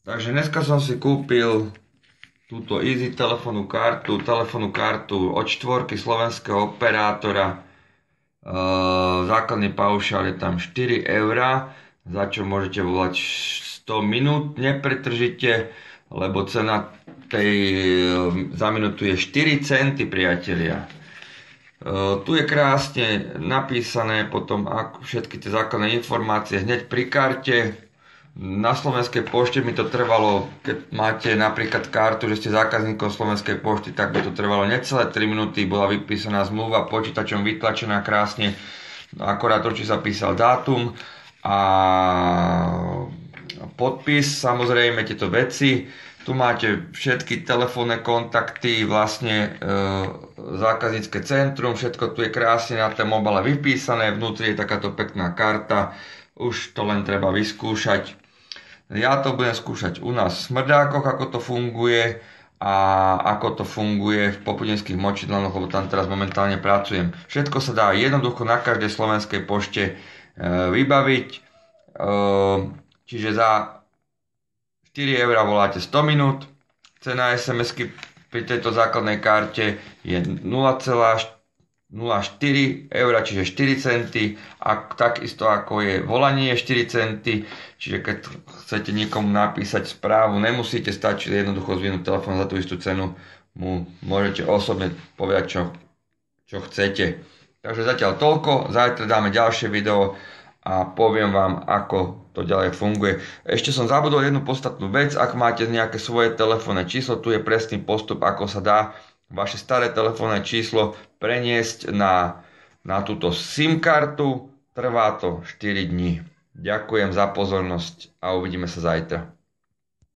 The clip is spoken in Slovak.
Takže dneska som si kúpil túto easy telefónnu kartu, telefónnu kartu od štvorky slovenského operátora. E, základný paušál je tam 4 eur, za čo môžete volať 100 minút nepretržite, lebo cena tej ehm, za minútu je 4 centy, priatelia. E, tu je krásne napísané potom všetky tie základné informácie hneď pri karte na Slovenskej pošte mi to trvalo, keď máte napríklad kartu, že ste zákazníkom Slovenskej pošty, tak by to trvalo necelé 3 minúty, bola vypísaná zmluva, počítačom vytlačená krásne, akorát to, či sa písal dátum a podpis, samozrejme tieto veci. Tu máte všetky telefónne kontakty, vlastne e, zákaznícke centrum, všetko tu je krásne na tom obale vypísané, vnútri je takáto pekná karta, už to len treba vyskúšať ja to budem skúšať u nás v smrdákoch, ako to funguje a ako to funguje v popudinských močidlanoch, lebo tam teraz momentálne pracujem. Všetko sa dá jednoducho na každej slovenskej pošte e, vybaviť. E, čiže za 4 eur voláte 100 minút. Cena SMS-ky pri tejto základnej karte je 0,4 0,4 eur, čiže 4 centy, a takisto ako je volanie 4 centy, čiže keď chcete niekomu napísať správu, nemusíte stačiť jednoducho zvinúť telefón za tú istú cenu, mu môžete osobne povedať, čo, čo chcete. Takže zatiaľ toľko, zajtra dáme ďalšie video a poviem vám, ako to ďalej funguje. Ešte som zabudol jednu podstatnú vec, ak máte nejaké svoje telefónne číslo, tu je presný postup, ako sa dá vaše staré telefónne číslo preniesť na, na túto SIM kartu. Trvá to 4 dní. Ďakujem za pozornosť a uvidíme sa zajtra.